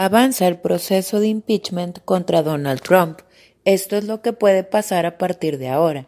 Avanza el proceso de impeachment contra Donald Trump. Esto es lo que puede pasar a partir de ahora.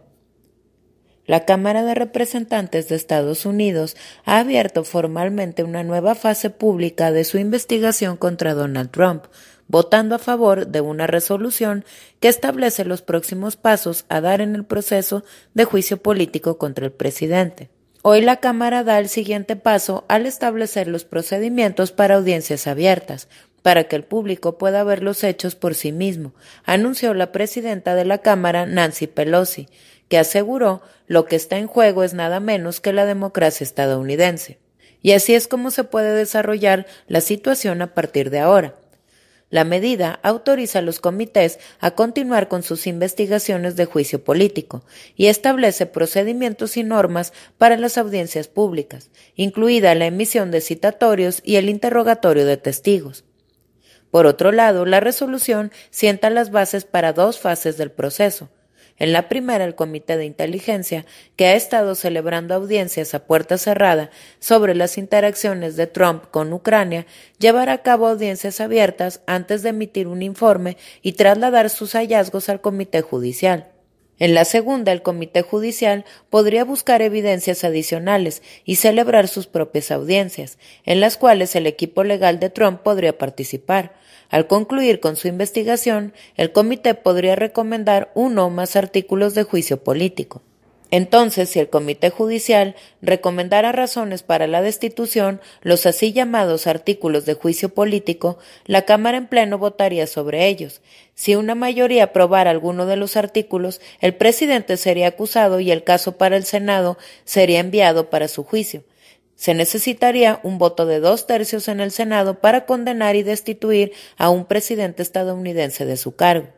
La Cámara de Representantes de Estados Unidos ha abierto formalmente una nueva fase pública de su investigación contra Donald Trump, votando a favor de una resolución que establece los próximos pasos a dar en el proceso de juicio político contra el presidente. Hoy la Cámara da el siguiente paso al establecer los procedimientos para audiencias abiertas, para que el público pueda ver los hechos por sí mismo, anunció la presidenta de la Cámara, Nancy Pelosi, que aseguró lo que está en juego es nada menos que la democracia estadounidense. Y así es como se puede desarrollar la situación a partir de ahora. La medida autoriza a los comités a continuar con sus investigaciones de juicio político y establece procedimientos y normas para las audiencias públicas, incluida la emisión de citatorios y el interrogatorio de testigos. Por otro lado, la resolución sienta las bases para dos fases del proceso. En la primera, el Comité de Inteligencia, que ha estado celebrando audiencias a puerta cerrada sobre las interacciones de Trump con Ucrania, llevará a cabo audiencias abiertas antes de emitir un informe y trasladar sus hallazgos al Comité Judicial. En la segunda, el Comité Judicial podría buscar evidencias adicionales y celebrar sus propias audiencias, en las cuales el equipo legal de Trump podría participar. Al concluir con su investigación, el comité podría recomendar uno o más artículos de juicio político. Entonces, si el Comité Judicial recomendara razones para la destitución, los así llamados artículos de juicio político, la Cámara en pleno votaría sobre ellos. Si una mayoría aprobara alguno de los artículos, el presidente sería acusado y el caso para el Senado sería enviado para su juicio. Se necesitaría un voto de dos tercios en el Senado para condenar y destituir a un presidente estadounidense de su cargo.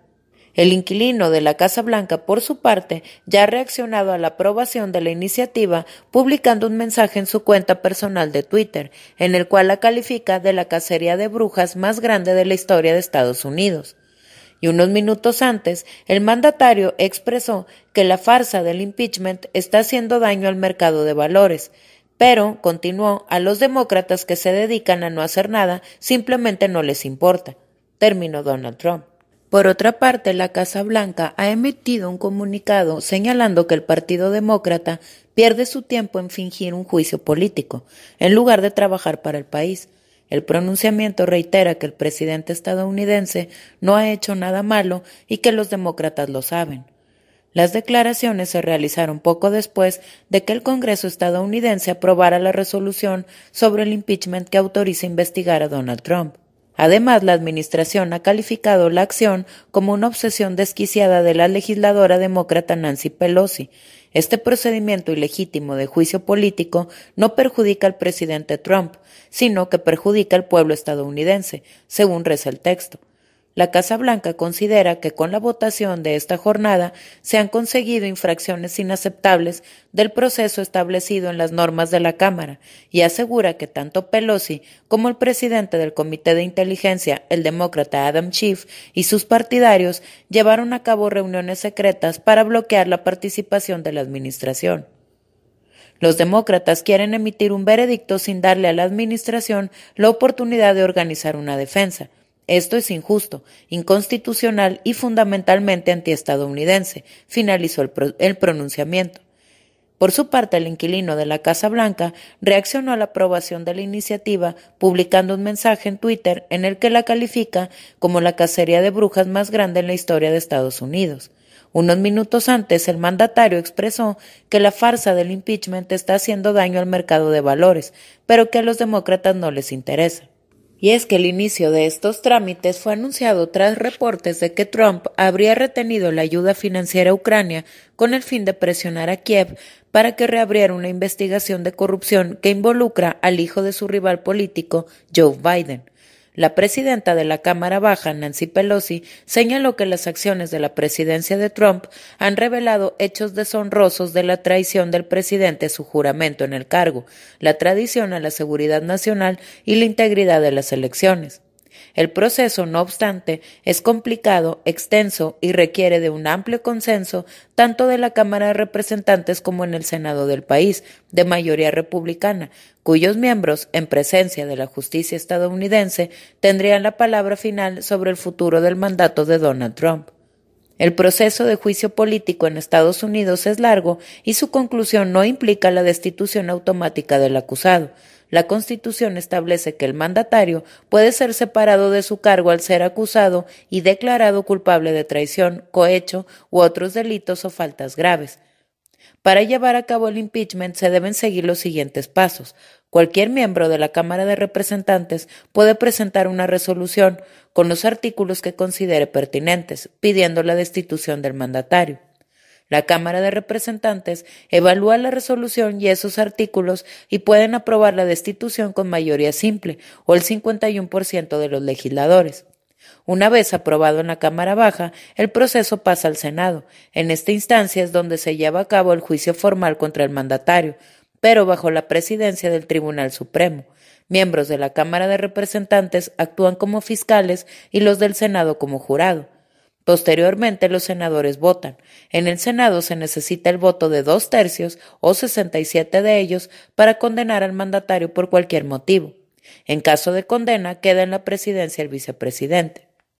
El inquilino de la Casa Blanca, por su parte, ya ha reaccionado a la aprobación de la iniciativa publicando un mensaje en su cuenta personal de Twitter, en el cual la califica de la cacería de brujas más grande de la historia de Estados Unidos. Y unos minutos antes, el mandatario expresó que la farsa del impeachment está haciendo daño al mercado de valores, pero, continuó, a los demócratas que se dedican a no hacer nada simplemente no les importa, terminó Donald Trump. Por otra parte, la Casa Blanca ha emitido un comunicado señalando que el Partido Demócrata pierde su tiempo en fingir un juicio político, en lugar de trabajar para el país. El pronunciamiento reitera que el presidente estadounidense no ha hecho nada malo y que los demócratas lo saben. Las declaraciones se realizaron poco después de que el Congreso estadounidense aprobara la resolución sobre el impeachment que autoriza investigar a Donald Trump. Además, la Administración ha calificado la acción como una obsesión desquiciada de la legisladora demócrata Nancy Pelosi. Este procedimiento ilegítimo de juicio político no perjudica al presidente Trump, sino que perjudica al pueblo estadounidense, según reza el texto. La Casa Blanca considera que con la votación de esta jornada se han conseguido infracciones inaceptables del proceso establecido en las normas de la Cámara y asegura que tanto Pelosi como el presidente del Comité de Inteligencia, el demócrata Adam Schiff, y sus partidarios llevaron a cabo reuniones secretas para bloquear la participación de la Administración. Los demócratas quieren emitir un veredicto sin darle a la Administración la oportunidad de organizar una defensa esto es injusto, inconstitucional y fundamentalmente antiestadounidense, finalizó el, pronunciamiento. Por su parte, el inquilino de la Casa Blanca reaccionó a la aprobación de la iniciativa publicando un mensaje en Twitter en el que la califica como la cacería de brujas más grande en la historia de Estados Unidos. Unos minutos antes, el mandatario expresó que la farsa del impeachment está haciendo daño al mercado de valores, pero que a los demócratas no les interesa y es que el inicio de estos trámites fue anunciado tras reportes de que Trump habría retenido la ayuda financiera a Ucrania con el fin de presionar a Kiev para que reabriera una investigación de corrupción que involucra al hijo de su rival político, Joe Biden. La presidenta de la Cámara Baja, Nancy Pelosi, señaló que las acciones de la presidencia de Trump han revelado hechos deshonrosos de la traición del presidente a su juramento en el cargo, la tradición a la seguridad nacional y la integridad de las elecciones. El proceso, no obstante, es complicado, extenso y requiere de un amplio consenso tanto de la Cámara de Representantes como en el Senado del país, de mayoría republicana, cuyos miembros, en presencia de la justicia estadounidense, tendrían la palabra final sobre el futuro del mandato de Donald Trump. El proceso de juicio político en Estados Unidos es largo y su conclusión no implica la destitución automática del acusado. La Constitución establece que el mandatario puede ser separado de su cargo al ser acusado y declarado culpable de traición, cohecho u otros delitos o faltas graves. Para llevar a cabo el impeachment se deben seguir los siguientes pasos. Cualquier miembro de la Cámara de Representantes puede presentar una resolución con los artículos que considere pertinentes, pidiendo la destitución del mandatario. La Cámara de Representantes evalúa la resolución y esos artículos y pueden aprobar la destitución con mayoría simple o el 51% de los legisladores. Una vez aprobado en la Cámara Baja, el proceso pasa al Senado. En esta instancia es donde se lleva a cabo el juicio formal contra el mandatario, pero bajo la presidencia del Tribunal Supremo. Miembros de la Cámara de Representantes actúan como fiscales y los del Senado como jurado. Posteriormente los senadores votan. En el Senado se necesita el voto de dos tercios o 67 de ellos para condenar al mandatario por cualquier motivo. En caso de condena queda en la presidencia el vicepresidente.